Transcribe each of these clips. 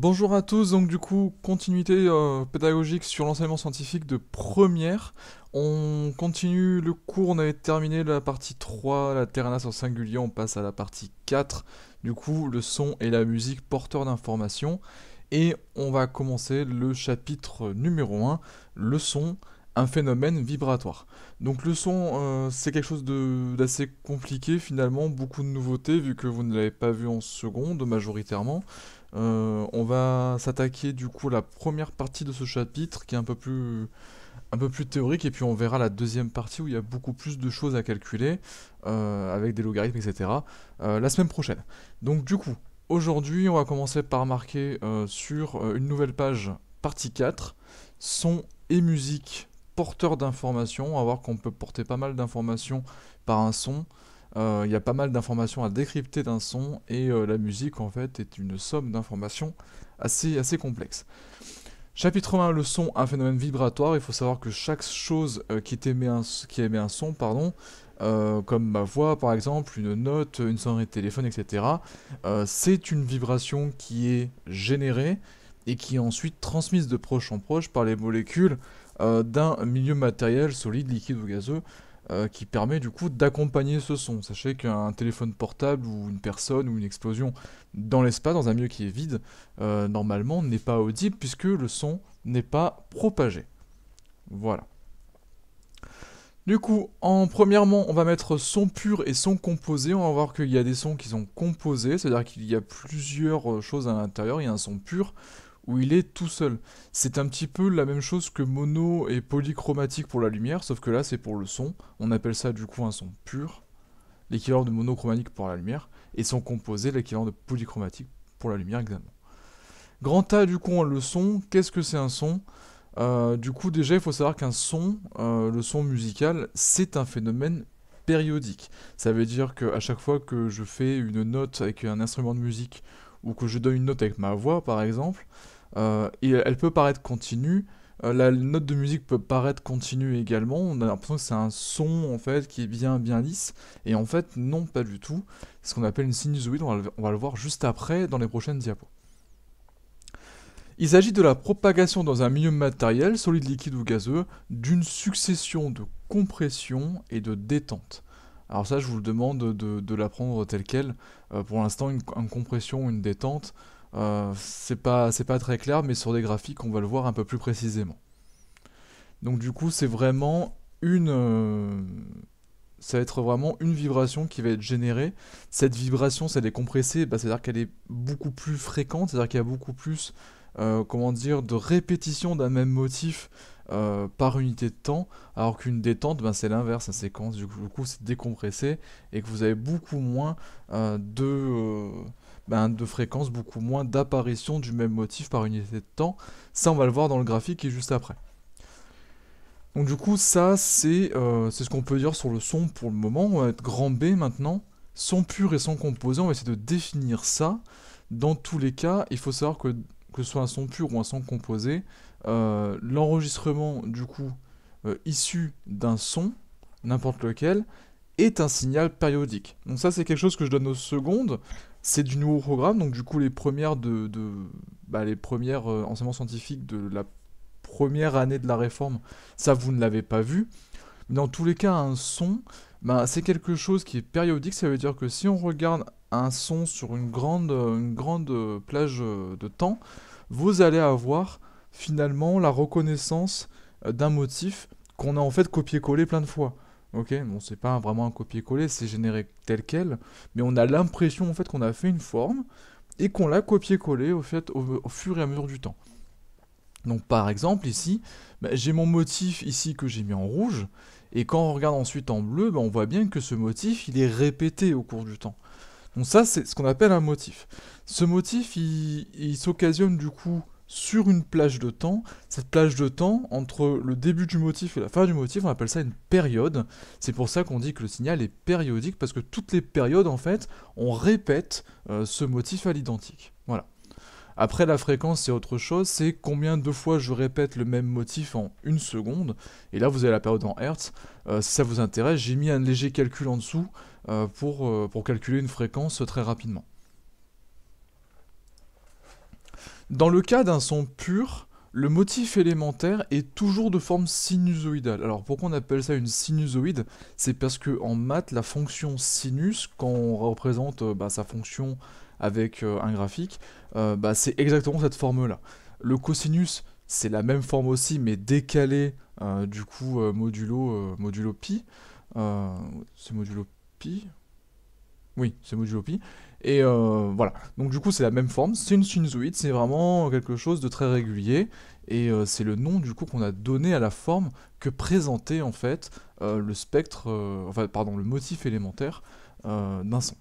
Bonjour à tous, donc du coup, continuité euh, pédagogique sur l'enseignement scientifique de première. On continue le cours, on avait terminé la partie 3, la terrenas en singulier, on passe à la partie 4, du coup, le son et la musique porteurs d'informations. Et on va commencer le chapitre numéro 1, le son, un phénomène vibratoire. Donc le son, euh, c'est quelque chose d'assez compliqué finalement, beaucoup de nouveautés vu que vous ne l'avez pas vu en seconde majoritairement. Euh, on va s'attaquer du coup à la première partie de ce chapitre qui est un peu plus un peu plus théorique et puis on verra la deuxième partie où il y a beaucoup plus de choses à calculer euh, avec des logarithmes etc la semaine prochaine. Donc du coup aujourd'hui on va commencer par marquer sur une nouvelle page partie 4 son et musique porteur d'informations. On va voir qu'on peut porter pas mal d'informations par un son. Euh, il y a pas mal d'informations à décrypter d'un son et euh, la musique en fait est une somme d'informations assez, assez complexe. Chapitre 1, le son, un phénomène vibratoire. Il faut savoir que chaque chose euh, qui, émet un, qui émet un son, pardon, comme ma voix par exemple, une note, une sonnerie de téléphone, etc., c'est une vibration qui est générée et qui est ensuite transmise de proche en proche par les molécules euh, d'un milieu matériel solide, liquide ou gazeux euh, qui permet du coup d'accompagner ce son. Sachez qu'un téléphone portable ou une personne ou une explosion dans l'espace, dans un milieu qui est vide, euh, normalement n'est pas audible puisque le son n'est pas propagé. Voilà. Du coup, en premièrement, on va mettre son pur et son composé. On va voir qu'il y a des sons qui sont composés, c'est-à-dire qu'il y a plusieurs choses à l'intérieur. Il y a un son pur, où il est tout seul. C'est un petit peu la même chose que mono et polychromatique pour la lumière, sauf que là c'est pour le son. On appelle ça du coup un son pur, l'équivalent de monochromatique pour la lumière, et son composé, l'équivalent de polychromatique pour la lumière exactement. Grand A du coup le son, qu'est-ce que c'est un son euh, Du coup déjà il faut savoir qu'un son, euh, le son musical, c'est un phénomène périodique. Ça veut dire qu'à chaque fois que je fais une note avec un instrument de musique ou que je donne une note avec ma voix par exemple, euh, et elle peut paraître continue. Euh, la note de musique peut paraître continue également. On a l'impression que c'est un son en fait qui est bien bien lisse. Et en fait, non, pas du tout. C'est ce qu'on appelle une sinusoïde. On va, le, voir juste après dans les prochaines diapos. Il s'agit de la propagation dans un milieu matériel, solide, liquide ou gazeux, d'une succession de compression et de détente. Alors ça, je vous le demande de, l'apprendre tel quel. Euh, pour l'instant, une, une, compression, une détente, euh, c'est pas, pas très clair, mais sur des graphiques, on va le voir un peu plus précisément. Donc du coup, c'est vraiment une... Euh, ça va être vraiment une vibration qui va être générée. Cette vibration, c'est elle est compressée, bah, c'est-à-dire qu'elle est beaucoup plus fréquente, c'est-à-dire qu'il y a beaucoup plus, euh, comment dire, de répétition d'un même motif par unité de temps, alors qu'une détente, bah, c'est l'inverse, la séquence, du coup, c'est décompressé, et que vous avez beaucoup moins de, ben, de fréquence, beaucoup moins d'apparition du même motif par unité de temps. Ça, on va le voir dans le graphique qui est juste après. Donc du coup, ça, euh, c'est ce qu'on peut dire sur le son pour le moment. On va être grand B maintenant. Son pur et son composé, on va essayer de définir ça. Dans tous les cas, il faut savoir que, que ce soit un son pur ou un son composé, euh, l'enregistrement, du coup, euh, issu d'un son, n'importe lequel, est un signal périodique. Donc ça, c'est quelque chose que je donne aux secondes. C'est du nouveau programme, donc du coup les premières de, bah, les premières euh, enseignements scientifiques de la première année de la réforme, ça vous ne l'avez pas vu. Dans tous les cas, un son, bah, c'est quelque chose qui est périodique, ça veut dire que si on regarde un son sur une grande, une grande plage euh, de temps, vous allez avoir finalement la reconnaissance euh, d'un motif qu'on a en fait copié-collé plein de fois. Ok, bon, c'est pas vraiment un copier-coller, c'est généré tel quel, mais on a l'impression en fait qu'on a fait une forme et qu'on l'a copié-collé au fait au, fur et à mesure du temps. Donc par exemple ici, bah, j'ai mon motif ici que j'ai mis en rouge, et quand on regarde ensuite en bleu, bah, on voit bien que ce motif il est répété au cours du temps. Donc ça c'est ce qu'on appelle un motif. Ce motif il s'occasionne du coup sur une plage de temps. Cette plage de temps, entre le début du motif et la fin du motif, on appelle ça une période. C'est pour ça qu'on dit que le signal est périodique, parce que toutes les périodes, en fait, on répète euh, ce motif à l'identique. Voilà. Après, la fréquence, c'est autre chose, c'est combien de fois je répète le même motif en une seconde. Et là, vous avez la période en Hertz. Euh, si ça vous intéresse, j'ai mis un léger calcul en dessous euh, pour, pour calculer une fréquence très rapidement. Dans le cas d'un son pur, le motif élémentaire est toujours de forme sinusoïdale. Alors pourquoi on appelle ça une sinusoïde C'est parce que en maths, la fonction sinus, quand on représente euh, bah, sa fonction avec euh, un graphique, euh, bah, c'est exactement cette forme-là. Le cosinus, c'est la même forme aussi, mais décalé, du coup, modulo, modulo pi. c'est modulo pi Oui, c'est modulo pi. Et euh, voilà. Donc du coup, c'est la même forme. C'est une sinusoïde, c'est vraiment quelque chose de très régulier. Et euh, c'est le nom du coup qu'on a donné à la forme que présentait en fait euh, le spectre, enfin pardon, le motif élémentaire d'un son.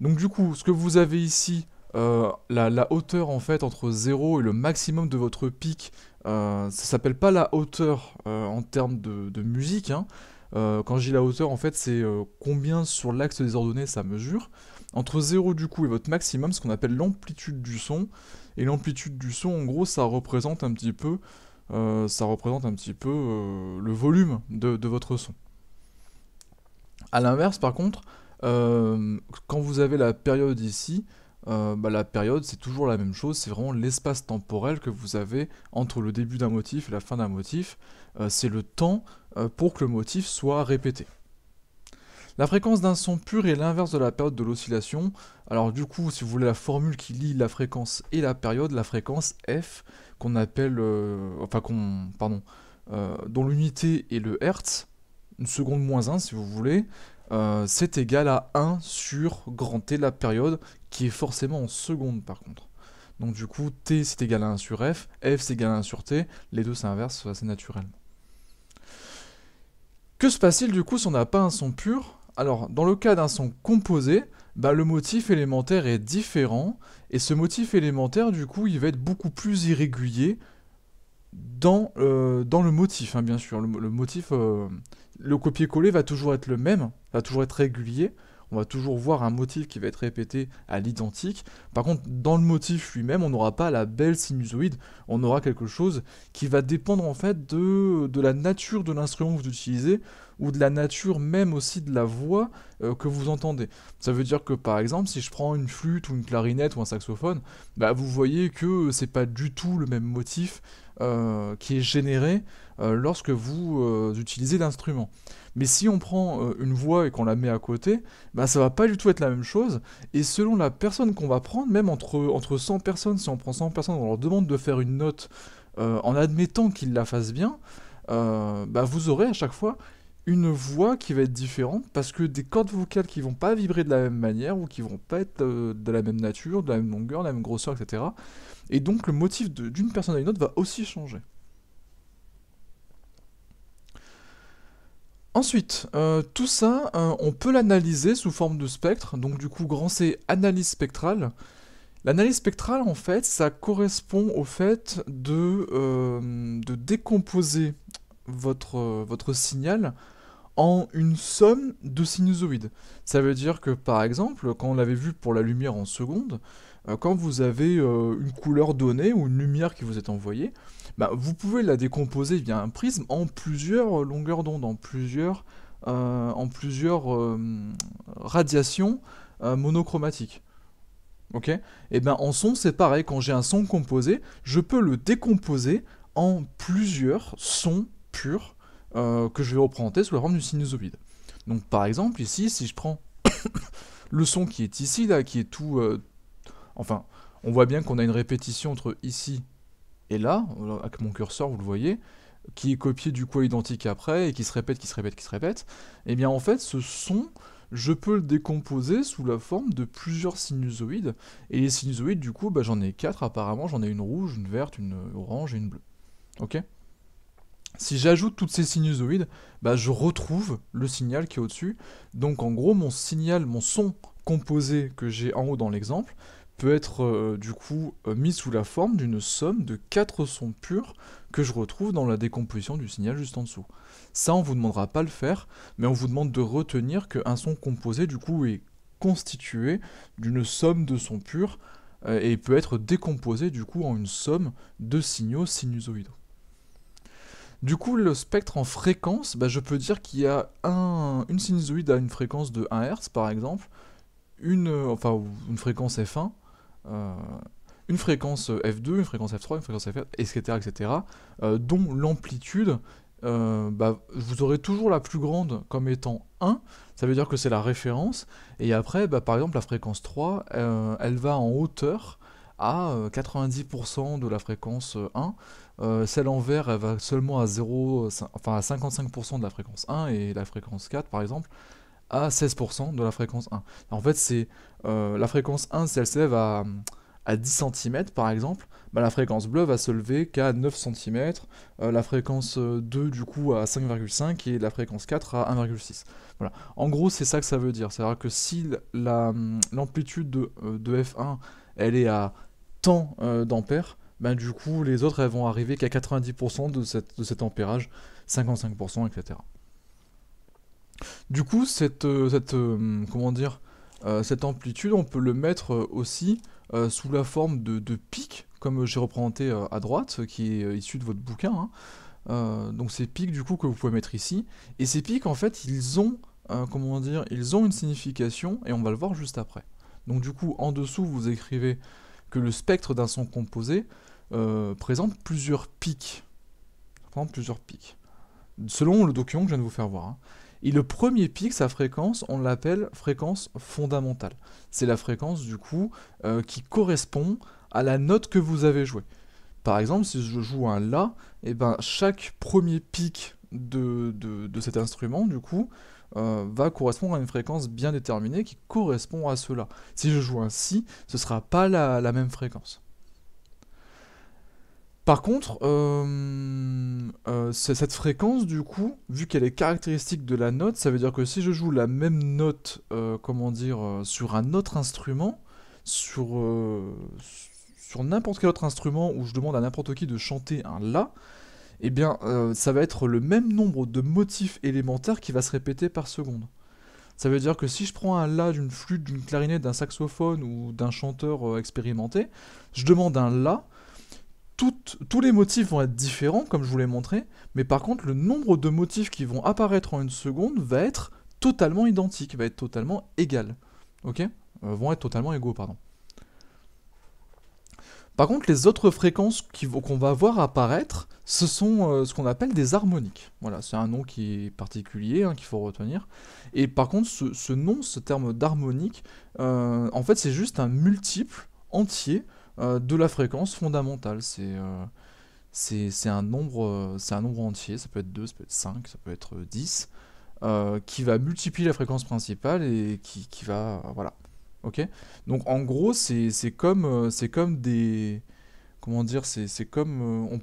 Donc du coup, ce que vous avez ici, la, hauteur en fait entre 0 et le maximum de votre pic, ça s'appelle pas la hauteur en termes de, musique. Hein. quand je dis la hauteur, en fait, c'est combien sur l'axe des ordonnées ça mesure entre 0 du coup et votre maximum, ce qu'on appelle l'amplitude du son. Et l'amplitude du son, en gros, ça représente un petit peu, euh, ça représente un petit peu euh, le volume de, votre son. A l'inverse, par contre, euh, quand vous avez la période ici, bah, la période c'est toujours la même chose, c'est vraiment l'espace temporel que vous avez entre le début d'un motif et la fin d'un motif, c'est le temps pour que le motif soit répété. La fréquence d'un son pur est l'inverse de la période de l'oscillation. Alors du coup, si vous voulez la formule qui lie la fréquence et la période, la fréquence F, qu'on appelle, euh, enfin qu'on, pardon, euh, dont l'unité est le Hertz, une seconde moins 1 si vous voulez, euh, c'est égal à 1 sur grand T, la période, qui est forcément en seconde par contre. Donc du coup, T c'est égal à 1 sur F, F c'est égal à 1 sur T, les deux s'inversent assez naturellement. Que se passe-t-il du coup si on n'a pas un son pur alors, dans le cas d'un son composé, bah, le motif élémentaire est différent, et ce motif élémentaire, du coup, il va être beaucoup plus irrégulier dans, euh, le motif, hein, bien sûr. Le, motif, euh, le copier-coller va toujours être le même, va toujours être régulier, on va toujours voir un motif qui va être répété à l'identique. Par contre, dans le motif lui-même, on n'aura pas la belle sinusoïde, on aura quelque chose qui va dépendre en fait de, de la nature de l'instrument que vous utilisez, ou de la nature même aussi de la voix euh, que vous entendez. Ça veut dire que par exemple, si je prends une flûte ou une clarinette ou un saxophone, bah, vous voyez que c'est pas du tout le même motif euh, qui est généré euh, lorsque vous utilisez l'instrument. Mais si on prend une voix et qu'on la met à côté, bah, ça va pas du tout être la même chose. Et selon la personne qu'on va prendre, même entre, entre 100 personnes, si on prend 100 personnes, on leur demande de faire une note en admettant qu'ils la fassent bien, bah vous aurez à chaque fois une voix qui va être différente parce que des cordes vocales qui vont pas vibrer de la même manière ou qui vont pas être euh, de, la même nature, de la même longueur, de la même grosseur, etc. Et donc le motif d'une personne à une autre va aussi changer. Ensuite, euh, tout ça, euh, on peut l'analyser sous forme de spectre. Donc du coup, grand C, analyse spectrale. L'analyse spectrale, en fait, ça correspond au fait de, de décomposer votre, euh, votre signal en une somme de sinusoïdes. Ça veut dire que par exemple, quand on l'avait vu pour la lumière en seconde, euh, quand vous avez euh, une couleur donnée ou une lumière qui vous est envoyée, bah, vous pouvez la décomposer via un prisme en plusieurs longueurs d'onde, en plusieurs, en plusieurs radiations monochromatiques. Ok Et eh ben en son c'est pareil, quand j'ai un son composé, je peux le décomposer en plusieurs sons euh, que je vais représenter sous la forme d'une sinusoïde. Donc par exemple ici, si je prends le son qui est ici, là, qui est tout... Euh, enfin, on voit bien qu'on a une répétition entre ici et là, avec mon curseur, vous le voyez, qui est copié du coup à l'identique après, et qui se répète, qui se répète, qui se répète. Et eh bien en fait, ce son, je peux le décomposer sous la forme de plusieurs sinusoïdes. Et les sinusoïdes, du coup, bah, j'en ai quatre apparemment. J'en ai une rouge, une verte, une orange et une bleue. Ok si j'ajoute toutes ces sinusoïdes, bah, je retrouve le signal qui est au-dessus. Donc en gros, mon signal, mon son composé que j'ai en haut dans l'exemple, peut être euh, du coup euh, mis sous la forme d'une somme de 4 sons purs que je retrouve dans la décomposition du signal juste en dessous. Ça, on vous demandera pas le faire, mais on vous demande de retenir qu'un son composé du coup est constitué d'une somme de sons purs euh, et peut être décomposé du coup en une somme de signaux sinusoïdes. Du coup, le spectre en fréquence, bah, je peux dire qu'il y a une sinusoïde à une fréquence de 1 Hz, par exemple, une, euh, enfin, une fréquence F1, euh, une fréquence euh, F2, une fréquence F3, une fréquence F4, etc., etc., dont l'amplitude, bah, vous aurez toujours la plus grande comme étant 1, ça veut dire que c'est la référence, et après, bah, par exemple, la fréquence 3, elle va en hauteur, à 90% euh, de la fréquence 1. Euh, euh, celle en vert, elle va seulement à 0, enfin à 55% de la fréquence 1 et la fréquence 4 par exemple à 16% de la fréquence 1. En fait, c'est la fréquence 1, si elle s'élève à, 10 cm par exemple, bah, la fréquence bleue va se lever qu'à 9 cm, la fréquence 2 du coup à 5,5 et la fréquence 4 à 1,6. Voilà. En gros, c'est ça que ça veut dire. C'est-à-dire que si hum, l'amplitude de, de F1 elle est à euh, d'ampères, ben du coup les autres elles vont arriver qu'à 90% de, de cet ampérage, 55%, etc. Du coup, cette, euh, cette euh, comment dire, cette amplitude, on peut le mettre aussi sous la forme de, de pics, comme j'ai représenté à droite, qui est issu de votre bouquin. Hein. donc ces pics du coup que vous pouvez mettre ici. Et ces pics en fait ils ont comment dire ils ont une signification et on va le voir juste après. Donc du coup en dessous vous écrivez que le spectre d'un son composé euh, présente plusieurs pics. plusieurs pics. Selon le document que je viens de vous faire voir. Hein. Et le premier pic, sa fréquence, on l'appelle fréquence fondamentale. C'est la fréquence du coup euh, qui correspond à la note que vous avez jouée. Par exemple, si je joue un La, et eh ben chaque premier pic de, de cet instrument, du coup, euh, va correspondre à une fréquence bien déterminée qui correspond à cela. Si je joue un si, ce ne sera pas la, même fréquence. Par contre, euh, euh, cette fréquence, du coup, vu qu'elle est caractéristique de la note, ça veut dire que si je joue la même note, comment dire, sur un autre instrument, sur, sur n'importe quel autre instrument où je demande à n'importe qui de chanter un La, eh bien, euh, ça va être le même nombre de motifs élémentaires qui va se répéter par seconde. Ça veut dire que si je prends un La d'une flûte, d'une clarinette, d'un saxophone ou d'un chanteur euh, expérimenté, je demande un La, tous les motifs vont être différents, comme je vous l'ai montré, mais par contre, le nombre de motifs qui vont apparaître en une seconde va être totalement identique, va être totalement égal. Ok euh, Vont être totalement égaux, pardon. Par contre, les autres fréquences qu'on va voir apparaître, ce sont euh, ce qu'on appelle des harmoniques. Voilà, c'est un nom qui est particulier, hein, qu'il faut retenir. Et par contre, ce, nom, ce terme d'harmonique, euh, en fait, c'est juste un multiple entier euh, de la fréquence fondamentale. C'est un, nombre, entier, ça peut être 2, ça peut être 5, ça peut être 10, qui va multiplier la fréquence principale et qui, qui va... voilà. Ok Donc en gros, c'est comme, euh, c'est comme des. Comment dire C'est comme. Euh, on,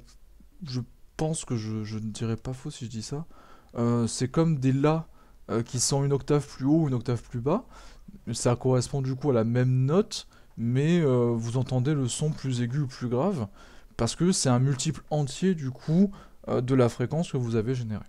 je pense que je, ne dirais pas faux si je dis ça. Euh, c'est comme des La qui sont une octave plus haut ou une octave plus bas. Ça correspond du coup à la même note, mais vous entendez le son plus aigu ou plus grave, parce que c'est un multiple entier du coup de la fréquence que vous avez générée.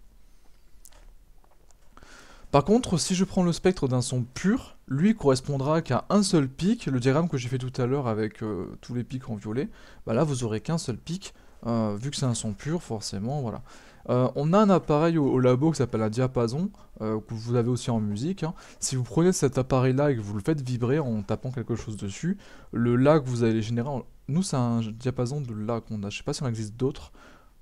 Par contre, si je prends le spectre d'un son pur, lui correspondra qu'à un seul pic, le diagramme que j'ai fait tout à l'heure avec euh, tous les pics en violet, bah là vous aurez qu'un seul pic, euh, vu que c'est un son pur forcément, voilà. Euh, on a un appareil au, labo qui s'appelle un diapason, que vous avez aussi en musique. Hein. Si vous prenez cet appareil-là et que vous le faites vibrer en tapant quelque chose dessus, le La que vous allez générer... Nous, c'est un diapason de La qu'on a. Je sais pas si en existe d'autres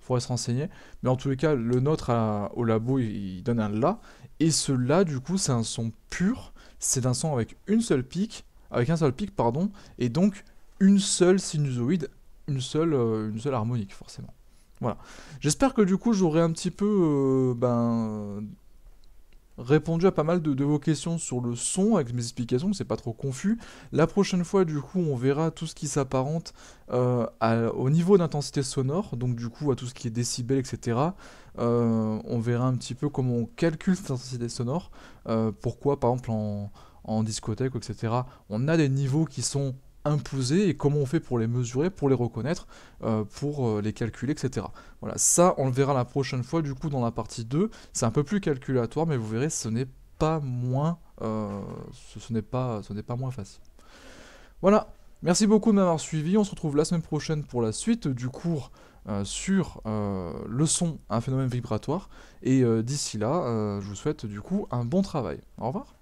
pourrait se renseigner. Mais en tous les cas, le nôtre au labo, il, donne un La. Et ce La, du coup, c'est un son pur. C'est un son avec une seule pique, avec un seul pic, pardon, et donc une seule sinusoïde, une seule, euh, une seule harmonique, forcément. Voilà. J'espère que du coup, j'aurai un petit peu euh, ben, répondu à pas mal de, vos questions sur le son avec mes explications, c'est pas trop confus. La prochaine fois, du coup, on verra tout ce qui s'apparente euh, au niveau d'intensité sonore, donc du coup à tout ce qui est décibels, etc. Euh, on verra un petit peu comment on calcule cette intensité sonore, euh, pourquoi par exemple en discothèque, etc. On a des niveaux qui sont Imposer et comment on fait pour les mesurer, pour les reconnaître, euh, pour euh, les calculer, etc. Voilà, ça on le verra la prochaine fois du coup dans la partie 2. C'est un peu plus calculatoire, mais vous verrez, ce n'est pas moins, euh, ce, n'est pas, ce n'est pas moins facile. Voilà, merci beaucoup de m'avoir suivi. On se retrouve la semaine prochaine pour la suite du cours. sur le son, un phénomène vibratoire. Et d'ici là, je vous souhaite du coup un bon travail. Au revoir.